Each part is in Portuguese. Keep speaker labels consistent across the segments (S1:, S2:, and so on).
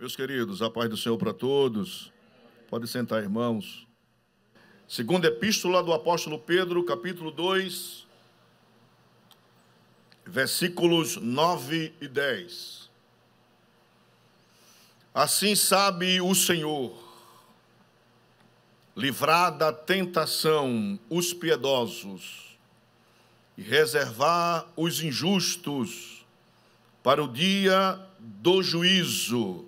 S1: Meus queridos, a paz do Senhor para todos. Pode sentar, irmãos. Segunda epístola do apóstolo Pedro, capítulo 2, versículos 9 e 10. Assim sabe o Senhor, livrar da tentação os piedosos e reservar os injustos para o dia do juízo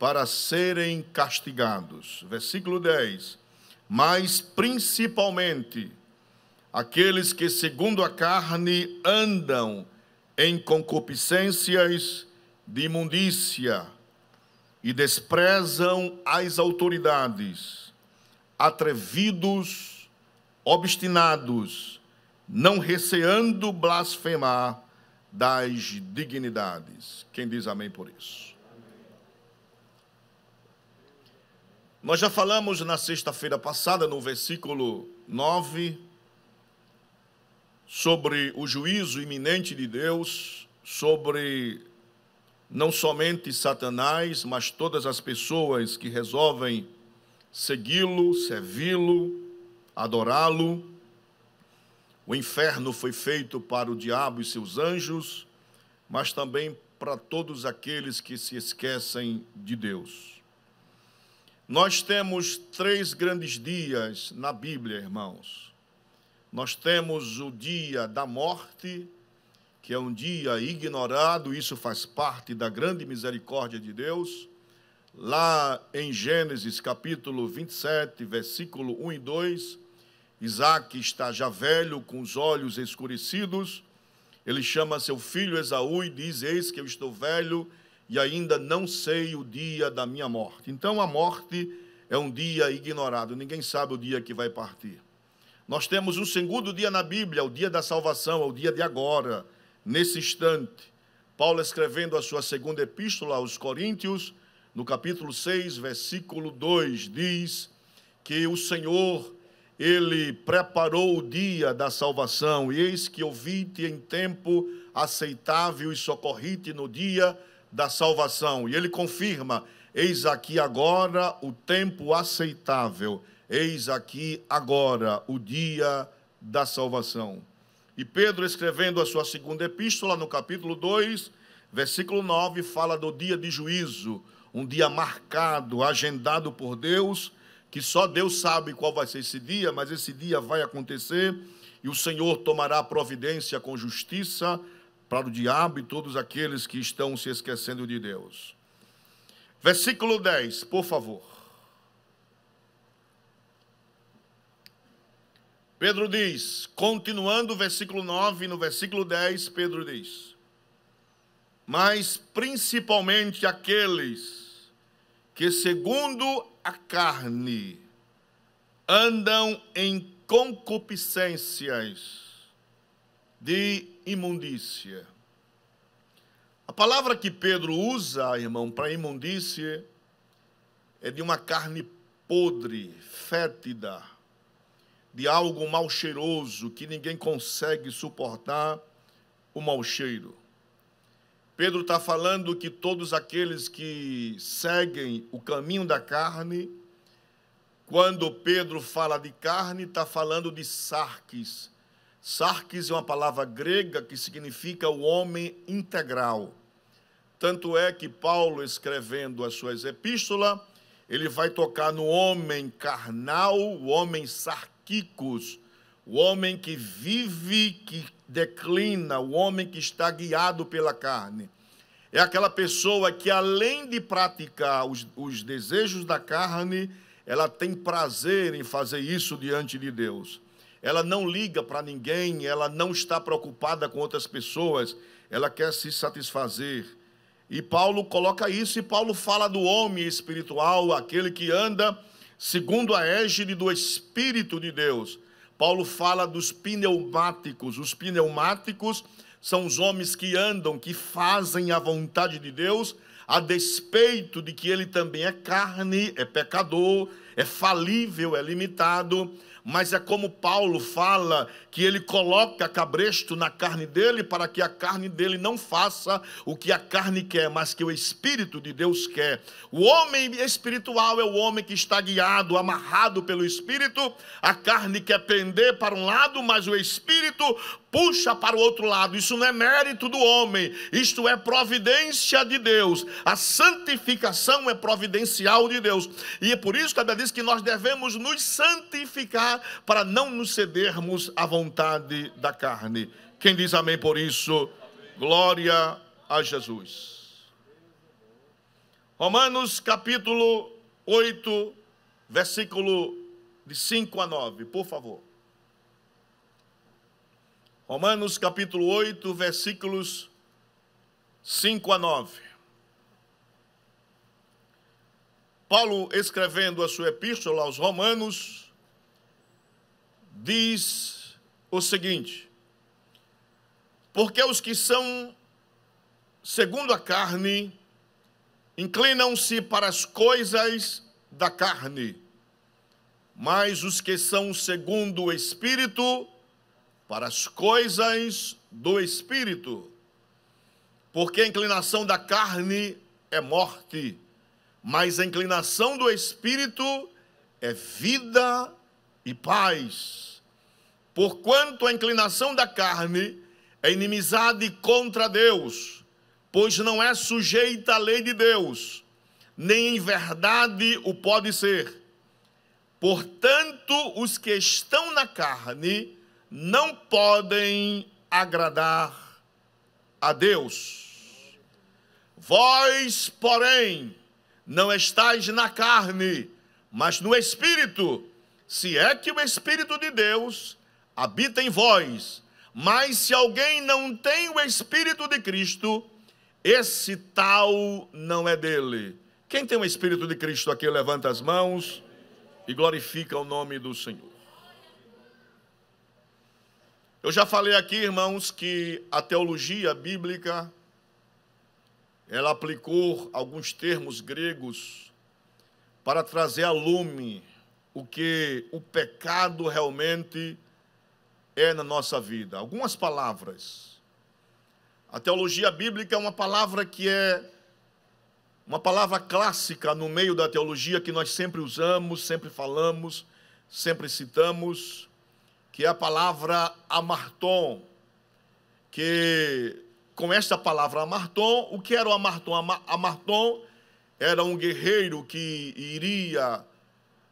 S1: para serem castigados. Versículo 10. Mas principalmente aqueles que, segundo a carne, andam em concupiscências de imundícia e desprezam as autoridades, atrevidos, obstinados, não receando blasfemar das dignidades. Quem diz amém por isso? Nós já falamos na sexta-feira passada, no versículo 9, sobre o juízo iminente de Deus, sobre não somente Satanás, mas todas as pessoas que resolvem segui-lo, servi-lo, adorá-lo. O inferno foi feito para o diabo e seus anjos, mas também para todos aqueles que se esquecem de Deus. Nós temos três grandes dias na Bíblia, irmãos. Nós temos o dia da morte, que é um dia ignorado, isso faz parte da grande misericórdia de Deus. Lá em Gênesis capítulo 27, versículo 1 e 2, Isaac está já velho, com os olhos escurecidos. Ele chama seu filho Esaú e diz: Eis que eu estou velho e ainda não sei o dia da minha morte. Então a morte é um dia ignorado, ninguém sabe o dia que vai partir. Nós temos um segundo dia na Bíblia, o dia da salvação, é o dia de agora, nesse instante. Paulo escrevendo a sua segunda epístola aos Coríntios, no capítulo 6, versículo 2, diz que o Senhor, ele preparou o dia da salvação, e eis que ouvi-te em tempo aceitável e socorri-te no dia da salvação. E ele confirma: Eis aqui agora o tempo aceitável, eis aqui agora o dia da salvação. E Pedro, escrevendo a sua segunda epístola, no capítulo 2, versículo 9, fala do dia de juízo, um dia marcado, agendado por Deus, que só Deus sabe qual vai ser esse dia, mas esse dia vai acontecer e o Senhor tomará providência com justiça para o diabo e todos aqueles que estão se esquecendo de Deus. Versículo 10, por favor. Pedro diz, continuando o versículo 9, no versículo 10, Pedro diz: Mas principalmente aqueles que, segundo a carne, andam em concupiscências de imundícia. A palavra que Pedro usa, irmão, para imundícia é de uma carne podre, fétida, de algo mal cheiroso que ninguém consegue suportar o mau cheiro. Pedro está falando que todos aqueles que seguem o caminho da carne, quando Pedro fala de carne, está falando de sarques, Sarkis é uma palavra grega que significa o homem integral. Tanto é que Paulo, escrevendo as suas epístolas, ele vai tocar no homem carnal, o homem sarquicos, o homem que vive, que declina, o homem que está guiado pela carne. É aquela pessoa que, além de praticar os, os desejos da carne, ela tem prazer em fazer isso diante de Deus ela não liga para ninguém, ela não está preocupada com outras pessoas, ela quer se satisfazer. E Paulo coloca isso, e Paulo fala do homem espiritual, aquele que anda segundo a égide do Espírito de Deus. Paulo fala dos pneumáticos. Os pneumáticos são os homens que andam, que fazem a vontade de Deus, a despeito de que ele também é carne, é pecador, é falível, é limitado mas é como Paulo fala que ele coloca cabresto na carne dele para que a carne dele não faça o que a carne quer, mas que o Espírito de Deus quer. O homem espiritual é o homem que está guiado, amarrado pelo Espírito. A carne quer pender para um lado, mas o Espírito puxa para o outro lado. Isso não é mérito do homem, isto é providência de Deus. A santificação é providencial de Deus. E é por isso que a Bíblia diz que nós devemos nos santificar para não nos cedermos à vontade da carne. Quem diz amém por isso? Glória a Jesus. Romanos capítulo 8, versículo de 5 a 9, por favor. Romanos capítulo 8, versículos 5 a 9. Paulo, escrevendo a sua epístola aos Romanos, diz o seguinte: Porque os que são segundo a carne inclinam-se para as coisas da carne, mas os que são segundo o espírito para as coisas do espírito. Porque a inclinação da carne é morte, mas a inclinação do espírito é vida e paz. Porquanto a inclinação da carne é inimizade contra Deus, pois não é sujeita à lei de Deus, nem em verdade o pode ser. Portanto, os que estão na carne, não podem agradar a Deus. Vós, porém, não estáis na carne, mas no Espírito, se é que o Espírito de Deus habita em vós. Mas se alguém não tem o Espírito de Cristo, esse tal não é dele. Quem tem o Espírito de Cristo aqui, levanta as mãos e glorifica o nome do Senhor. Eu já falei aqui, irmãos, que a teologia bíblica ela aplicou alguns termos gregos para trazer a lume o que o pecado realmente é na nossa vida. Algumas palavras. A teologia bíblica é uma palavra que é uma palavra clássica no meio da teologia que nós sempre usamos, sempre falamos, sempre citamos que é a palavra amarton, que com esta palavra amarton, o que era o amarton? Amarton era um guerreiro que iria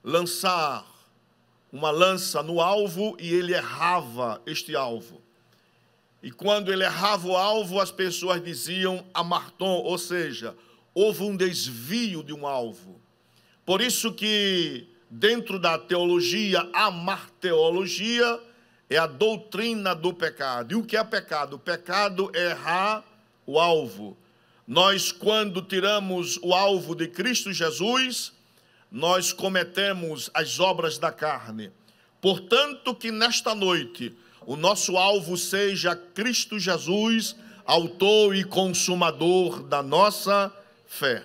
S1: lançar uma lança no alvo e ele errava este alvo. E quando ele errava o alvo, as pessoas diziam amarton, ou seja, houve um desvio de um alvo. Por isso que dentro da teologia, a marteologia é a doutrina do pecado. E o que é pecado? O pecado é errar o alvo. Nós, quando tiramos o alvo de Cristo Jesus, nós cometemos as obras da carne. Portanto, que nesta noite o nosso alvo seja Cristo Jesus, autor e consumador da nossa fé.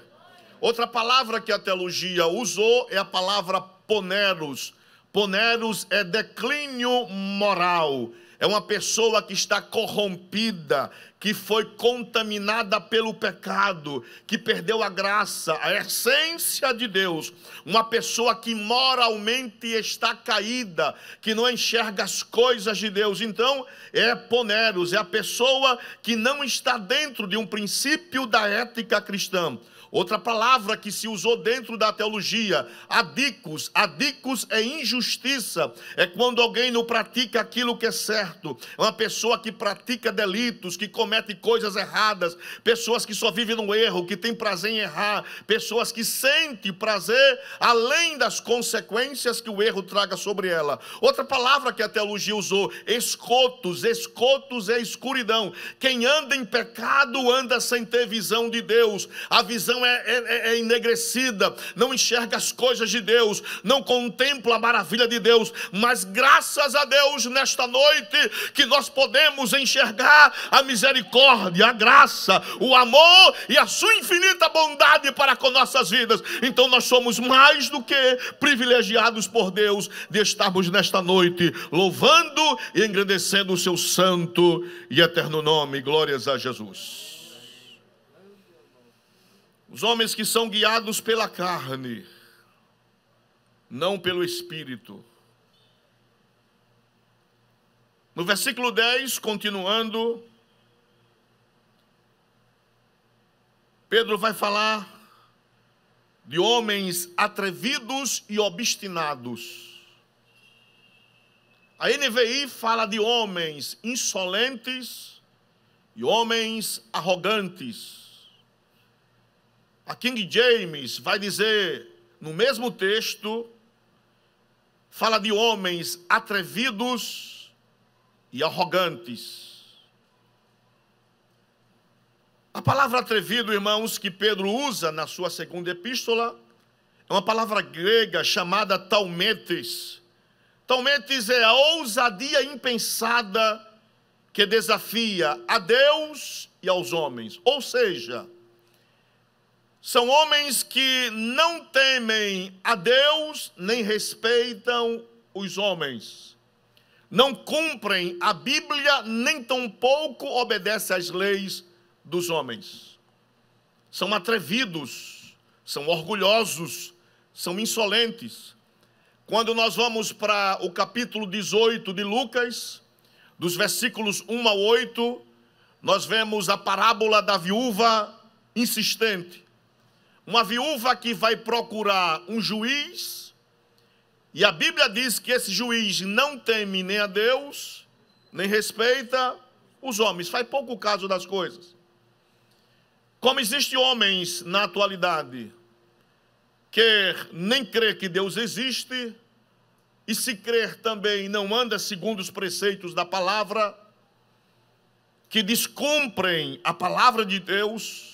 S1: Outra palavra que a teologia usou é a palavra poneros. Poneros é declínio moral. É uma pessoa que está corrompida, que foi contaminada pelo pecado, que perdeu a graça, a essência de Deus. Uma pessoa que moralmente está caída, que não enxerga as coisas de Deus. Então, é poneros, é a pessoa que não está dentro de um princípio da ética cristã. Outra palavra que se usou dentro da teologia, adicos. Adicos é injustiça, é quando alguém não pratica aquilo que é certo. É Uma pessoa que pratica delitos, que comete coisas erradas, pessoas que só vivem no erro, que tem prazer em errar, pessoas que sentem prazer além das consequências que o erro traga sobre ela. Outra palavra que a teologia usou, escotos, escotos é escuridão. Quem anda em pecado anda sem ter visão de Deus. A visão é, é, é, é enegrecida, não enxerga as coisas de Deus, não contempla a maravilha de Deus, mas graças a Deus nesta noite que nós podemos enxergar a misericórdia, a graça, o amor e a sua infinita bondade para com nossas vidas. Então nós somos mais do que privilegiados por Deus de estarmos nesta noite louvando e engrandecendo o seu santo e eterno nome. Glórias a Jesus. Os homens que são guiados pela carne, não pelo espírito. No versículo 10, continuando, Pedro vai falar de homens atrevidos e obstinados. A NVI fala de homens insolentes e homens arrogantes. A King James vai dizer, no mesmo texto, fala de homens atrevidos e arrogantes. A palavra atrevido, irmãos, que Pedro usa na sua segunda epístola, é uma palavra grega chamada talmetes. Talmetes é a ousadia impensada que desafia a Deus e aos homens. Ou seja, são homens que não temem a Deus nem respeitam os homens. Não cumprem a Bíblia nem tampouco obedecem às leis dos homens. São atrevidos, são orgulhosos, são insolentes. Quando nós vamos para o capítulo 18 de Lucas, dos versículos 1 a 8, nós vemos a parábola da viúva insistente uma viúva que vai procurar um juiz, e a Bíblia diz que esse juiz não teme nem a Deus, nem respeita os homens, faz pouco caso das coisas. Como existem homens na atualidade que nem crê que Deus existe, e se crer também não anda segundo os preceitos da palavra, que descumprem a palavra de Deus,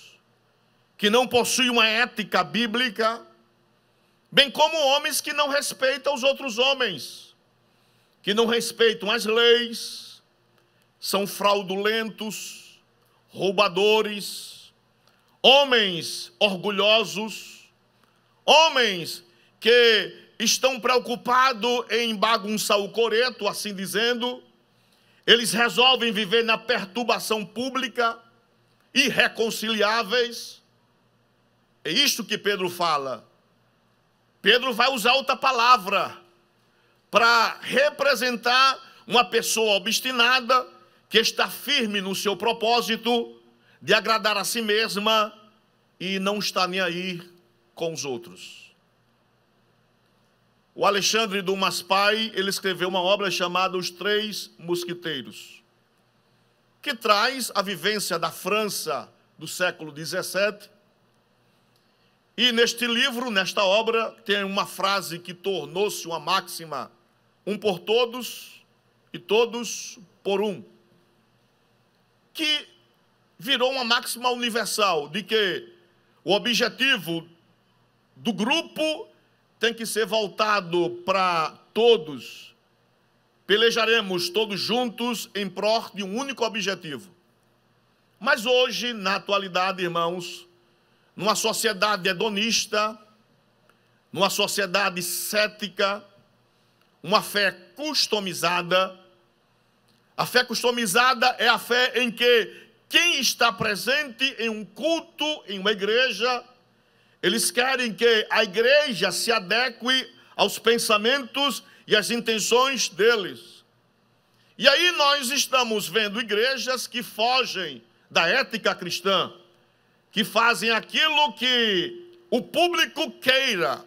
S1: que não possui uma ética bíblica, bem como homens que não respeitam os outros homens, que não respeitam as leis, são fraudulentos, roubadores, homens orgulhosos, homens que estão preocupados em bagunçar o coreto, assim dizendo, eles resolvem viver na perturbação pública, irreconciliáveis é isto que Pedro fala. Pedro vai usar outra palavra para representar uma pessoa obstinada que está firme no seu propósito de agradar a si mesma e não está nem aí com os outros. O Alexandre Dumas Pai, ele escreveu uma obra chamada Os Três Mosquiteiros, que traz a vivência da França do século 17 e neste livro, nesta obra, tem uma frase que tornou-se uma máxima: um por todos e todos por um. Que virou uma máxima universal de que o objetivo do grupo tem que ser voltado para todos. Pelejaremos todos juntos em prol de um único objetivo. Mas hoje, na atualidade, irmãos, numa sociedade hedonista, numa sociedade cética, uma fé customizada. A fé customizada é a fé em que quem está presente em um culto, em uma igreja, eles querem que a igreja se adeque aos pensamentos e às intenções deles. E aí nós estamos vendo igrejas que fogem da ética cristã que fazem aquilo que o público queira,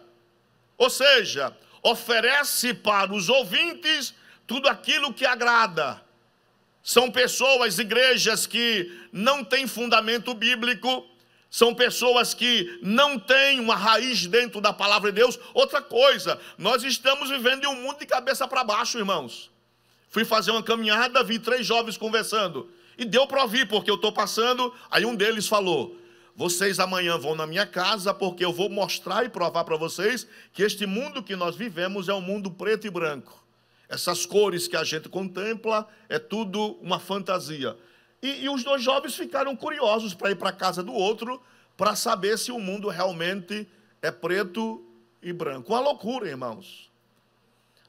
S1: ou seja, oferece para os ouvintes tudo aquilo que agrada. São pessoas, igrejas que não têm fundamento bíblico, são pessoas que não têm uma raiz dentro da palavra de Deus. Outra coisa, nós estamos vivendo em um mundo de cabeça para baixo, irmãos. Fui fazer uma caminhada, vi três jovens conversando. E deu para ouvir, porque eu estou passando. Aí um deles falou: vocês amanhã vão na minha casa, porque eu vou mostrar e provar para vocês que este mundo que nós vivemos é um mundo preto e branco. Essas cores que a gente contempla é tudo uma fantasia. E, e os dois jovens ficaram curiosos para ir para a casa do outro para saber se o mundo realmente é preto e branco. Uma loucura, irmãos.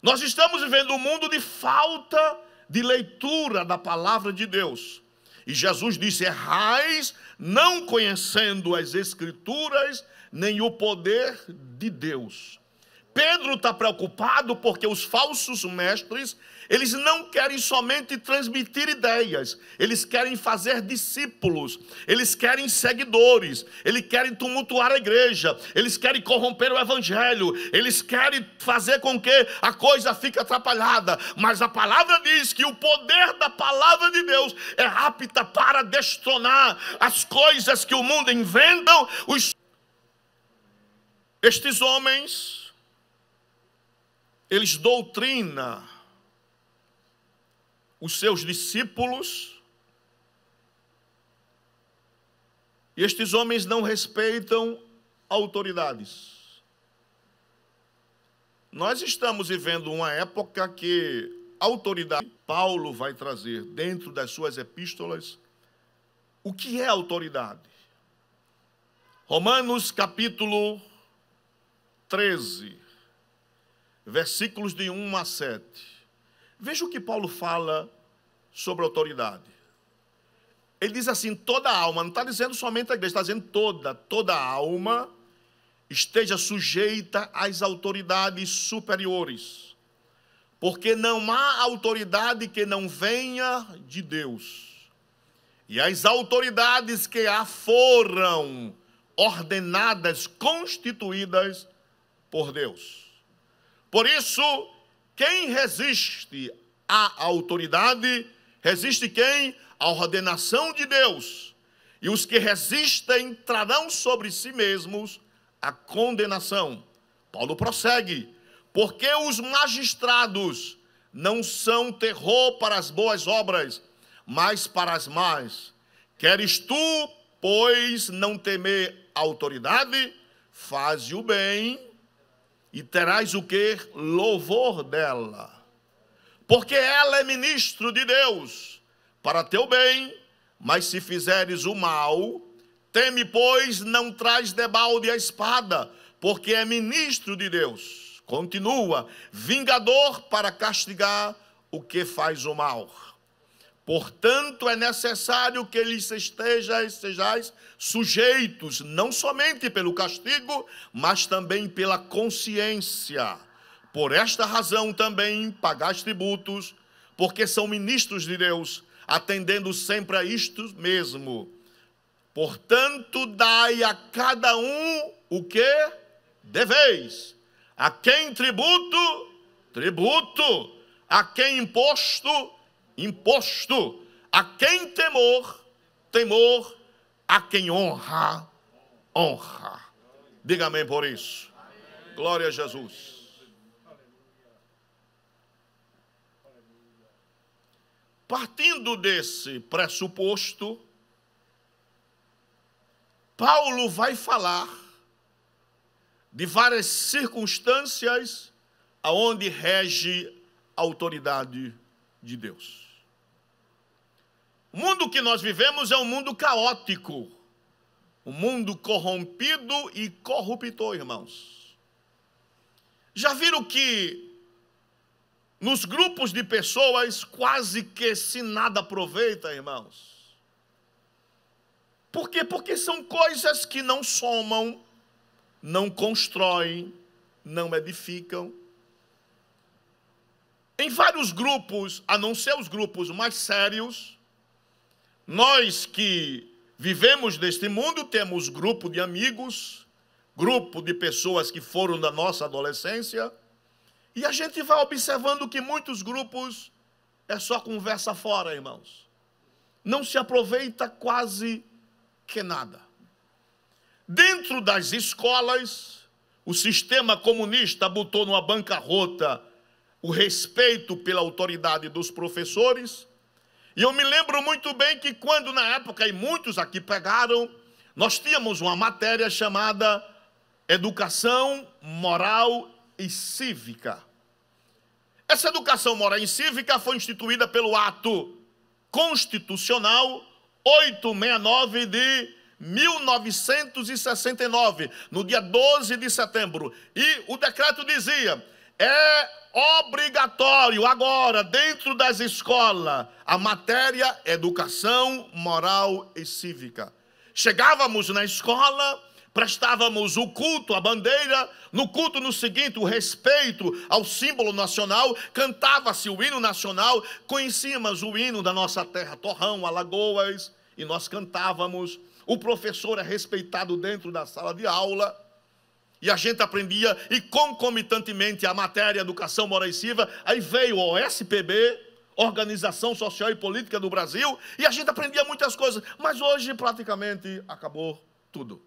S1: Nós estamos vivendo um mundo de falta de leitura da palavra de Deus. E Jesus disse: Errais, não conhecendo as Escrituras, nem o poder de Deus. Pedro está preocupado porque os falsos mestres eles não querem somente transmitir ideias, eles querem fazer discípulos, eles querem seguidores, eles querem tumultuar a igreja, eles querem corromper o evangelho, eles querem fazer com que a coisa fique atrapalhada. Mas a palavra diz que o poder da palavra de Deus é apta para destronar as coisas que o mundo inventam. Os... Estes homens, eles doutrinam os seus discípulos. E estes homens não respeitam autoridades. Nós estamos vivendo uma época que autoridade, Paulo vai trazer dentro das suas epístolas, o que é autoridade. Romanos capítulo 13, versículos de 1 a 7. Veja o que Paulo fala sobre autoridade. Ele diz assim: toda alma, não está dizendo somente a igreja, está dizendo toda, toda alma esteja sujeita às autoridades superiores. Porque não há autoridade que não venha de Deus. E as autoridades que há foram ordenadas, constituídas por Deus. Por isso, quem resiste à autoridade Resiste quem? A ordenação de Deus. E os que resistem trarão sobre si mesmos a condenação. Paulo prossegue: porque os magistrados não são terror para as boas obras, mas para as más. Queres tu, pois, não temer a autoridade? Faze o bem e terás o que? Louvor dela porque ela é ministro de Deus, para teu bem, mas se fizeres o mal, teme, pois, não traz debalde a espada, porque é ministro de Deus. Continua, vingador para castigar o que faz o mal. Portanto, é necessário que eles estejam, estejais sujeitos, não somente pelo castigo, mas também pela consciência por esta razão também pagais tributos, porque são ministros de Deus, atendendo sempre a isto mesmo. Portanto, dai a cada um o que deveis. A quem tributo, tributo. A quem imposto, imposto. A quem temor, temor. A quem honra, honra. Diga amém por isso. Glória a Jesus. Partindo desse pressuposto, Paulo vai falar de várias circunstâncias aonde rege a autoridade de Deus. O mundo que nós vivemos é um mundo caótico, um mundo corrompido e corruptor, irmãos. Já viram que nos grupos de pessoas, quase que se nada aproveita, irmãos. Por quê? Porque são coisas que não somam, não constroem, não edificam. Em vários grupos, a não ser os grupos mais sérios, nós que vivemos neste mundo temos grupo de amigos, grupo de pessoas que foram da nossa adolescência e a gente vai observando que muitos grupos é só conversa fora, irmãos. Não se aproveita quase que nada. Dentro das escolas, o sistema comunista botou numa bancarrota o respeito pela autoridade dos professores. E eu me lembro muito bem que quando na época, e muitos aqui pegaram, nós tínhamos uma matéria chamada Educação Moral e cívica. Essa educação moral e cívica foi instituída pelo ato constitucional 869 de 1969, no dia 12 de setembro. E o decreto dizia: é obrigatório agora, dentro das escolas, a matéria educação moral e cívica. Chegávamos na escola, prestávamos o culto à bandeira, no culto no seguinte, o respeito ao símbolo nacional, cantava-se o hino nacional, conhecíamos o hino da nossa terra, Torrão, Alagoas, e nós cantávamos. O professor é respeitado dentro da sala de aula. E a gente aprendia, e concomitantemente à matéria Educação Moral aí veio o SPB, Organização Social e Política do Brasil, e a gente aprendia muitas coisas, mas hoje praticamente acabou tudo.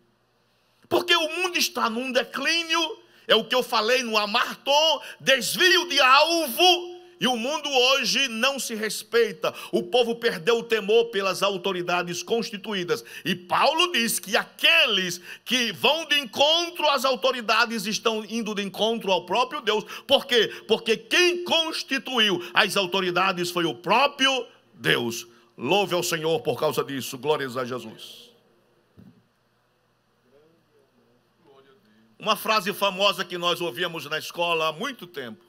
S1: Porque o mundo está num declínio, é o que eu falei no Amarton, desvio de alvo, e o mundo hoje não se respeita. O povo perdeu o temor pelas autoridades constituídas. E Paulo diz que aqueles que vão de encontro às autoridades estão indo de encontro ao próprio Deus. Por quê? Porque quem constituiu as autoridades foi o próprio Deus. Louve ao Senhor por causa disso. Glórias a Jesus. Uma frase famosa que nós ouvíamos na escola há muito tempo: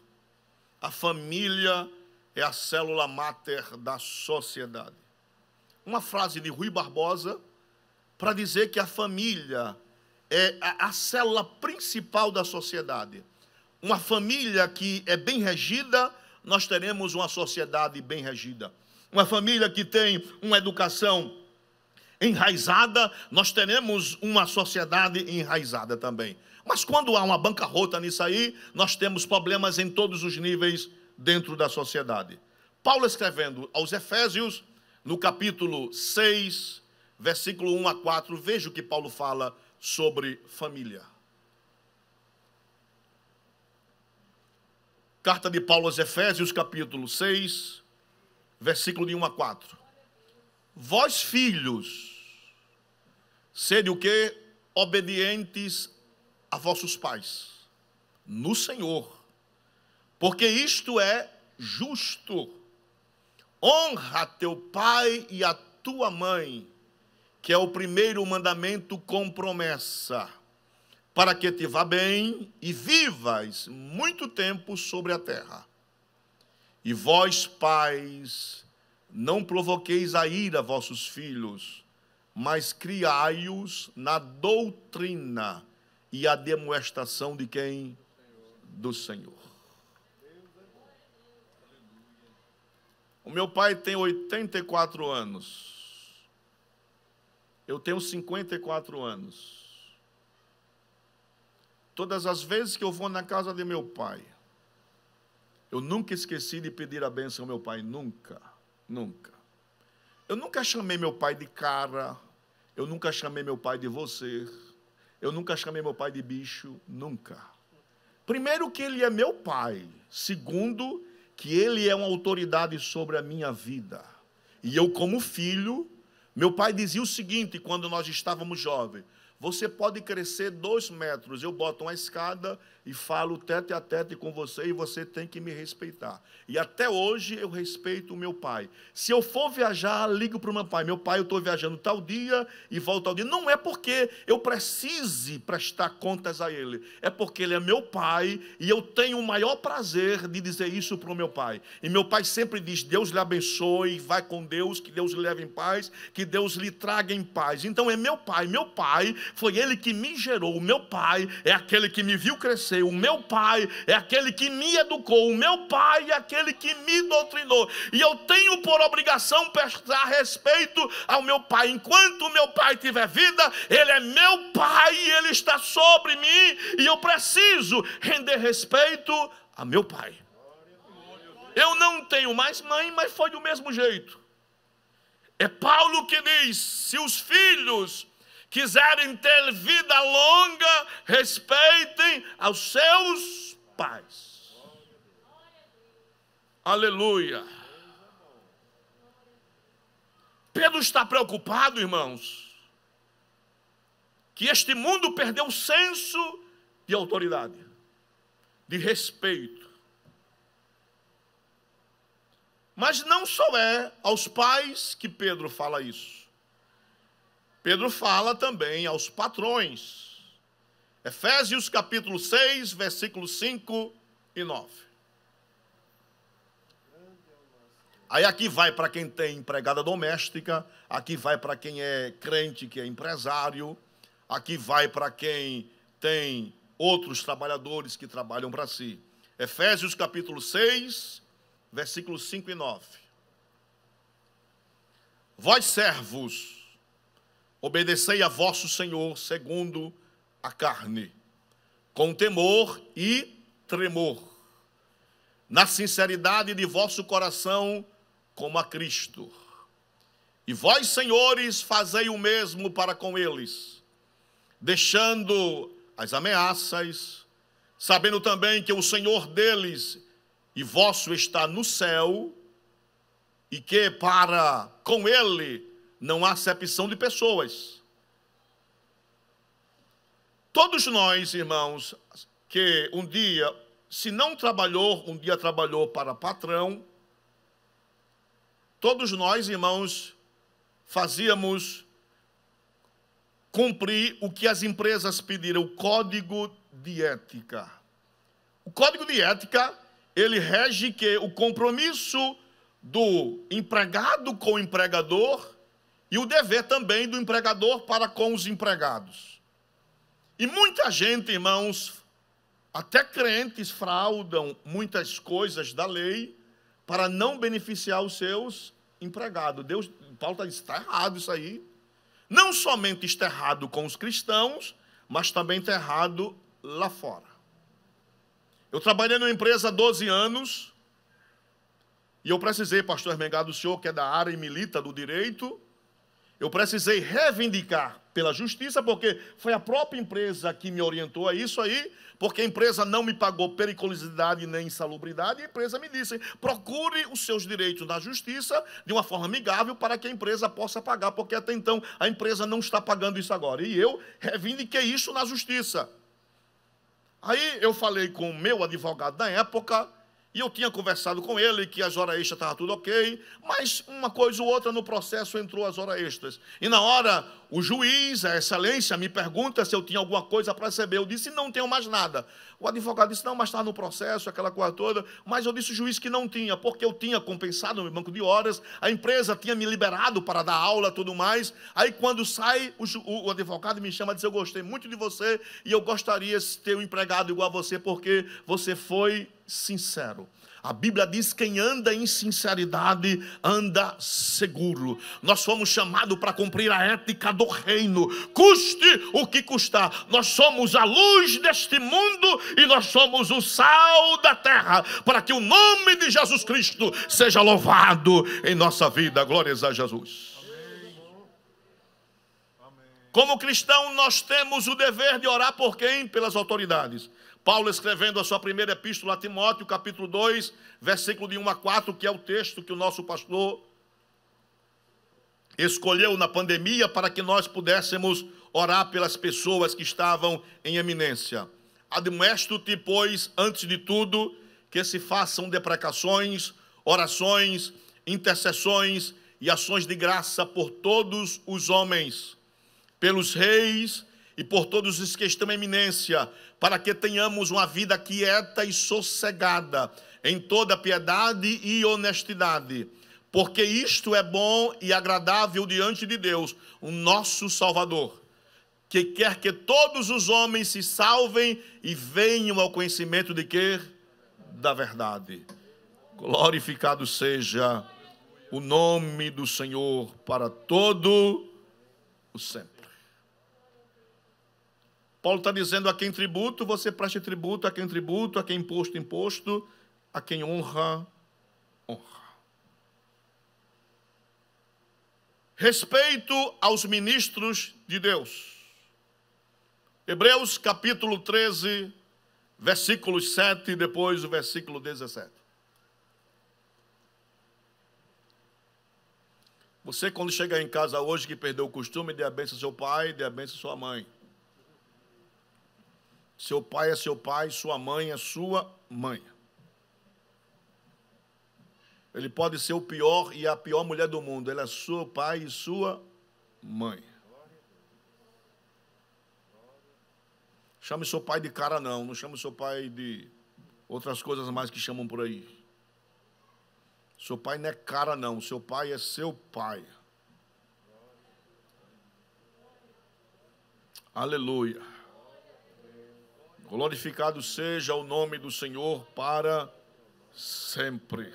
S1: a família é a célula máter da sociedade. Uma frase de Rui Barbosa para dizer que a família é a, a célula principal da sociedade. Uma família que é bem regida, nós teremos uma sociedade bem regida. Uma família que tem uma educação enraizada, nós teremos uma sociedade enraizada também. Mas quando há uma bancarrota nisso aí, nós temos problemas em todos os níveis dentro da sociedade. Paulo escrevendo aos Efésios, no capítulo 6, versículo 1 a 4, veja o que Paulo fala sobre família. Carta de Paulo aos Efésios, capítulo 6, versículo de 1 a 4. Vós, filhos, sede o que? Obedientes a vossos pais no Senhor, porque isto é justo. Honra teu pai e a tua mãe, que é o primeiro mandamento com promessa, para que te vá bem e vivas muito tempo sobre a terra. E vós, pais, não provoqueis a ira vossos filhos, mas criai-os na doutrina e a demoestação de quem? Do Senhor. O meu pai tem 84 anos. Eu tenho 54 anos. Todas as vezes que eu vou na casa de meu pai, eu nunca esqueci de pedir a benção ao meu pai, nunca, nunca. Eu nunca chamei meu pai de cara, eu nunca chamei meu pai de você. Eu nunca chamei meu pai de bicho, nunca. Primeiro, que ele é meu pai. Segundo, que ele é uma autoridade sobre a minha vida. E eu, como filho, meu pai dizia o seguinte quando nós estávamos jovens: você pode crescer dois metros, eu boto uma escada e falo tete a tete com você e você tem que me respeitar. E até hoje eu respeito o meu pai. Se eu for viajar, ligo para o meu pai: meu pai, eu estou viajando tal dia e volto tal dia. Não é porque eu precise prestar contas a ele, é porque ele é meu pai e eu tenho o maior prazer de dizer isso para o meu pai. E meu pai sempre diz: Deus lhe abençoe, vai com Deus, que Deus lhe leve em paz, que Deus lhe traga em paz. Então é meu pai, meu pai foi ele que me gerou. O meu pai é aquele que me viu crescer. O meu pai é aquele que me educou. O meu pai é aquele que me doutrinou. E eu tenho por obrigação prestar respeito ao meu pai. Enquanto o meu pai tiver vida, ele é meu pai e ele está sobre mim. E eu preciso render respeito a meu pai. Eu não tenho mais mãe, mas foi do mesmo jeito. É Paulo que diz: se os filhos quiserem ter vida longa, respeitem aos seus pais. Aleluia. Pedro está preocupado, irmãos, que este mundo perdeu o senso de autoridade, de respeito. Mas não só é aos pais que Pedro fala isso. Pedro fala também aos patrões. Efésios capítulo 6, versículos 5 e 9. Aí aqui vai para quem tem empregada doméstica, aqui vai para quem é crente, que é empresário, aqui vai para quem tem outros trabalhadores que trabalham para si. Efésios capítulo 6, versículos 5 e 9. Vós servos, Obedecei a vosso Senhor segundo a carne, com temor e tremor, na sinceridade de vosso coração, como a Cristo. E vós, senhores, fazei o mesmo para com eles, deixando as ameaças, sabendo também que o Senhor deles e vosso está no céu, e que para com ele não há acepção de pessoas. Todos nós, irmãos, que um dia, se não trabalhou, um dia trabalhou para patrão, todos nós, irmãos, fazíamos cumprir o que as empresas pediram, o código de ética. O código de ética, ele rege que o compromisso do empregado com o empregador e o dever também do empregador para com os empregados. E muita gente, irmãos, até crentes fraudam muitas coisas da lei para não beneficiar os seus empregados. Deus, Paulo está tá errado isso aí. Não somente está errado com os cristãos, mas também está errado lá fora. Eu trabalhei numa empresa há 12 anos e eu precisei, pastor Ermengado, o senhor que é da área e milita do direito, eu precisei reivindicar pela justiça, porque foi a própria empresa que me orientou a isso aí, porque a empresa não me pagou periculosidade nem insalubridade, e a empresa me disse: procure os seus direitos na justiça de uma forma amigável para que a empresa possa pagar, porque até então a empresa não está pagando isso agora. E eu reivindiquei isso na justiça. Aí eu falei com o meu advogado na época, e eu tinha conversado com ele que as horas extras estavam tudo ok, mas uma coisa ou outra no processo entrou as horas extras. E na hora, o juiz, a excelência, me pergunta se eu tinha alguma coisa para receber. Eu disse, não tenho mais nada. O advogado disse, não, mas está no processo, aquela coisa toda. Mas eu disse o juiz que não tinha, porque eu tinha compensado no banco de horas, a empresa tinha me liberado para dar aula tudo mais. Aí, quando sai, o, ju, o advogado me chama e diz, eu gostei muito de você e eu gostaria de ter um empregado igual a você, porque você foi sincero. A Bíblia diz: quem anda em sinceridade anda seguro. Nós fomos chamados para cumprir a ética do reino, custe o que custar. Nós somos a luz deste mundo e nós somos o sal da terra, para que o nome de Jesus Cristo seja louvado em nossa vida. Glórias a Jesus. Como cristão, nós temos o dever de orar por quem? Pelas autoridades. Paulo escrevendo a sua primeira epístola a Timóteo, capítulo 2, versículo de 1 a 4, que é o texto que o nosso pastor escolheu na pandemia para que nós pudéssemos orar pelas pessoas que estavam em eminência. Admoesto-te, pois, antes de tudo, que se façam deprecações, orações, intercessões e ações de graça por todos os homens pelos reis e por todos os que estão em eminência, para que tenhamos uma vida quieta e sossegada em toda piedade e honestidade, porque isto é bom e agradável diante de Deus, o nosso Salvador, que quer que todos os homens se salvem e venham ao conhecimento de que Da verdade. Glorificado seja o nome do Senhor para todo o sempre. Paulo está dizendo a quem tributo, você preste tributo, a quem tributo, a quem imposto, imposto, a quem honra, honra. Respeito aos ministros de Deus. Hebreus capítulo 13, versículo 7 e depois o versículo 17. Você, quando chegar em casa hoje, que perdeu o costume, dê a benção ao seu pai, dê a benção à sua mãe. Seu pai é seu pai, sua mãe é sua mãe. Ele pode ser o pior e a pior mulher do mundo. Ele é seu pai e sua mãe. Chame seu pai de cara, não. Não chame seu pai de outras coisas mais que chamam por aí. Seu pai não é cara, não. Seu pai é seu pai. Aleluia. Glorificado seja o nome do Senhor para sempre.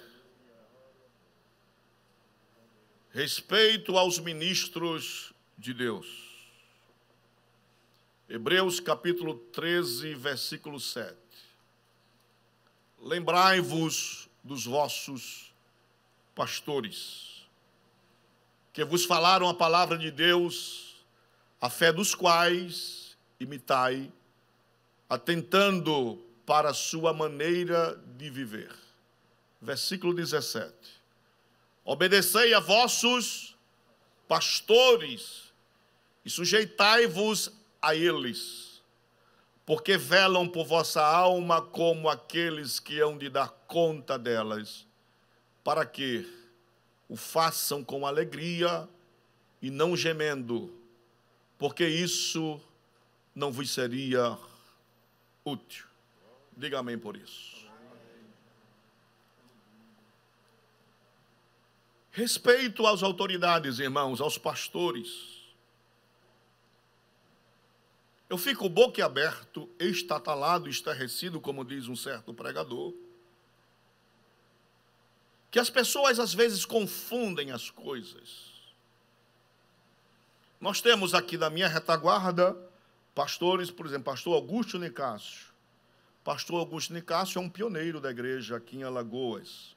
S1: Respeito aos ministros de Deus. Hebreus capítulo 13, versículo 7. Lembrai-vos dos vossos pastores, que vos falaram a palavra de Deus, a fé dos quais imitai atentando para a sua maneira de viver. Versículo 17: Obedecei a vossos pastores e sujeitai-vos a eles, porque velam por vossa alma como aqueles que hão de dar conta delas, para que o façam com alegria e não gemendo, porque isso não vos seria útil. Diga amém por isso. Respeito às autoridades, irmãos, aos pastores. Eu fico boquiaberto, estatalado, estarrecido, como diz um certo pregador. Que as pessoas às vezes confundem as coisas. Nós temos aqui da minha retaguarda Pastores, por exemplo, pastor Augusto Nicásio. Pastor Augusto Nicásio é um pioneiro da igreja aqui em Alagoas.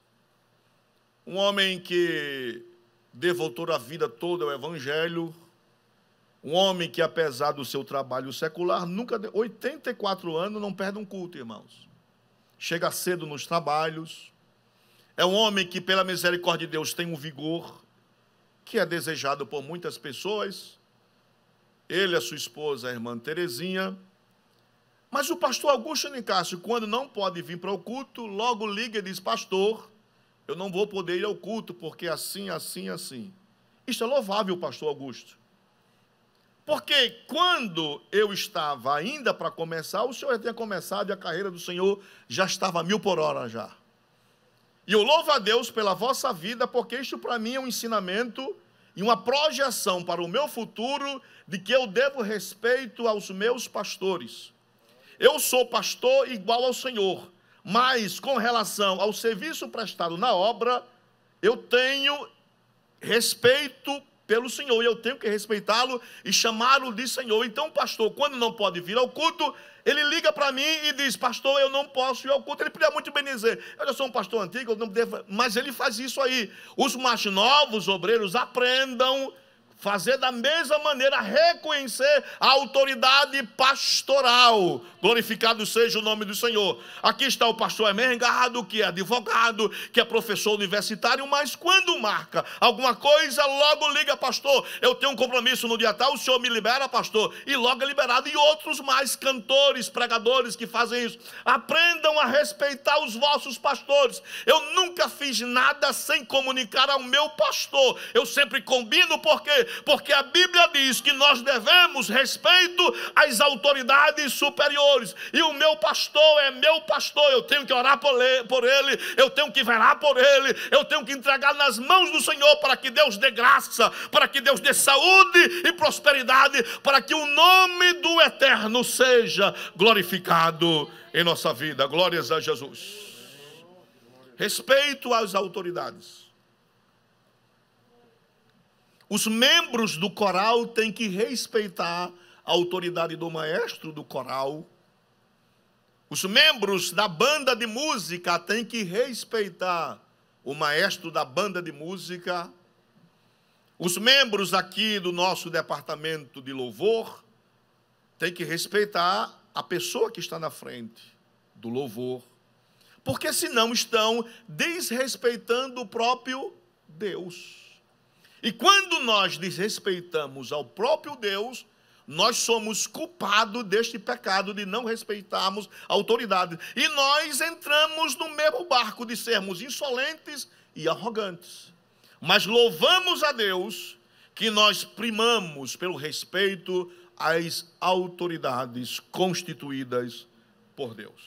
S1: Um homem que devotou a vida toda ao evangelho. Um homem que, apesar do seu trabalho secular, nunca. De... 84 anos não perde um culto, irmãos. Chega cedo nos trabalhos. É um homem que, pela misericórdia de Deus, tem um vigor que é desejado por muitas pessoas ele, a sua esposa, a irmã Terezinha. Mas o pastor Augusto Nicásio, quando não pode vir para o culto, logo liga e diz: Pastor, eu não vou poder ir ao culto, porque assim, assim, assim. Isto é louvável, pastor Augusto. Porque quando eu estava ainda para começar, o senhor já tinha começado e a carreira do senhor já estava mil por hora já. E eu louvo a Deus pela vossa vida, porque isto para mim é um ensinamento e uma projeção para o meu futuro de que eu devo respeito aos meus pastores. Eu sou pastor igual ao Senhor, mas com relação ao serviço prestado na obra, eu tenho respeito pelo Senhor e eu tenho que respeitá-lo e chamá-lo de Senhor. Então, o pastor, quando não pode vir ao culto, ele liga para mim e diz: Pastor, eu não posso ir ao culto. Ele podia muito bem dizer: Eu já sou um pastor antigo, eu não devo. Mas ele faz isso aí. Os mais novos obreiros aprendam fazer da mesma maneira, reconhecer a autoridade pastoral. Glorificado seja o nome do Senhor. Aqui está o pastor Emergado, que é advogado, que é professor universitário, mas quando marca alguma coisa, logo liga, pastor. Eu tenho um compromisso no dia tal, o senhor me libera, pastor. E logo é liberado. E outros mais, cantores, pregadores que fazem isso. Aprendam a respeitar os vossos pastores. Eu nunca fiz nada sem comunicar ao meu pastor. Eu sempre combino, porque porque a Bíblia diz que nós devemos respeito às autoridades superiores. E o meu pastor é meu pastor. Eu tenho que orar por ele, eu tenho que velar por ele, eu tenho que entregar nas mãos do Senhor para que Deus dê graça, para que Deus dê saúde e prosperidade, para que o nome do Eterno seja glorificado em nossa vida. Glórias a Jesus. Respeito às autoridades. Os membros do coral têm que respeitar a autoridade do maestro do coral. Os membros da banda de música têm que respeitar o maestro da banda de música. Os membros aqui do nosso departamento de louvor têm que respeitar a pessoa que está na frente do louvor. Porque senão estão desrespeitando o próprio Deus. E quando nós desrespeitamos ao próprio Deus, nós somos culpados deste pecado de não respeitarmos a autoridade. E nós entramos no mesmo barco de sermos insolentes e arrogantes. Mas louvamos a Deus que nós primamos pelo respeito às autoridades constituídas por Deus.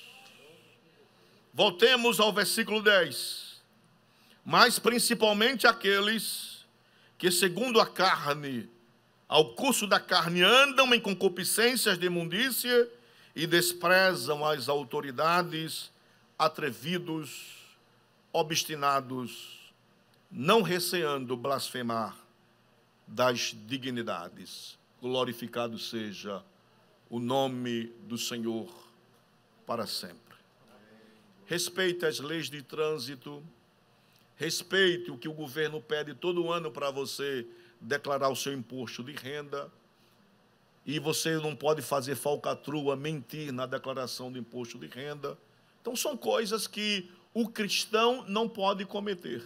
S1: Voltemos ao versículo 10. Mas principalmente aqueles que, segundo a carne, ao curso da carne, andam em concupiscências de imundícia e desprezam as autoridades, atrevidos, obstinados, não receando blasfemar das dignidades. Glorificado seja o nome do Senhor para sempre. Respeite as leis de trânsito Respeite o que o governo pede todo ano para você declarar o seu imposto de renda. E você não pode fazer falcatrua, mentir na declaração do imposto de renda. Então, são coisas que o cristão não pode cometer.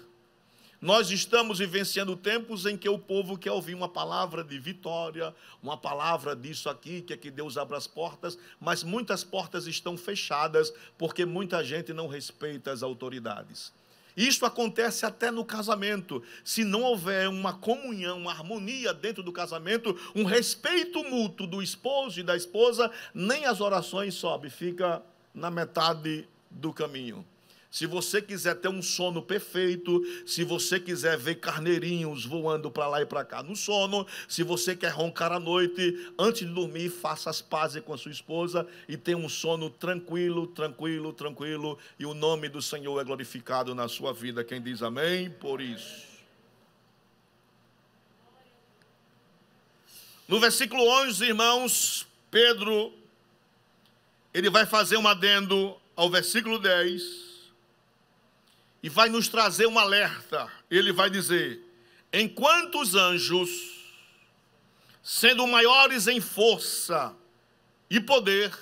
S1: Nós estamos vivenciando tempos em que o povo quer ouvir uma palavra de vitória, uma palavra disso aqui, que é que Deus abra as portas, mas muitas portas estão fechadas porque muita gente não respeita as autoridades. Isso acontece até no casamento. Se não houver uma comunhão, uma harmonia dentro do casamento, um respeito mútuo do esposo e da esposa, nem as orações sobem, fica na metade do caminho. Se você quiser ter um sono perfeito, se você quiser ver carneirinhos voando para lá e para cá no sono, se você quer roncar à noite, antes de dormir, faça as pazes com a sua esposa e tenha um sono tranquilo, tranquilo, tranquilo, e o nome do Senhor é glorificado na sua vida. Quem diz amém? Por isso. No versículo 11, irmãos, Pedro, ele vai fazer um adendo ao versículo 10, e vai nos trazer um alerta. Ele vai dizer: enquanto os anjos, sendo maiores em força e poder,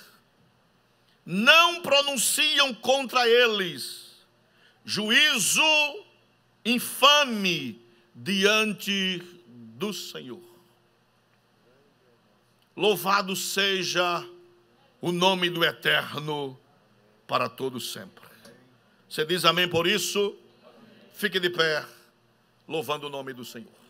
S1: não pronunciam contra eles juízo infame diante do Senhor. Louvado seja o nome do Eterno para todo sempre. Você diz amém por isso? Fique de pé, louvando o nome do Senhor.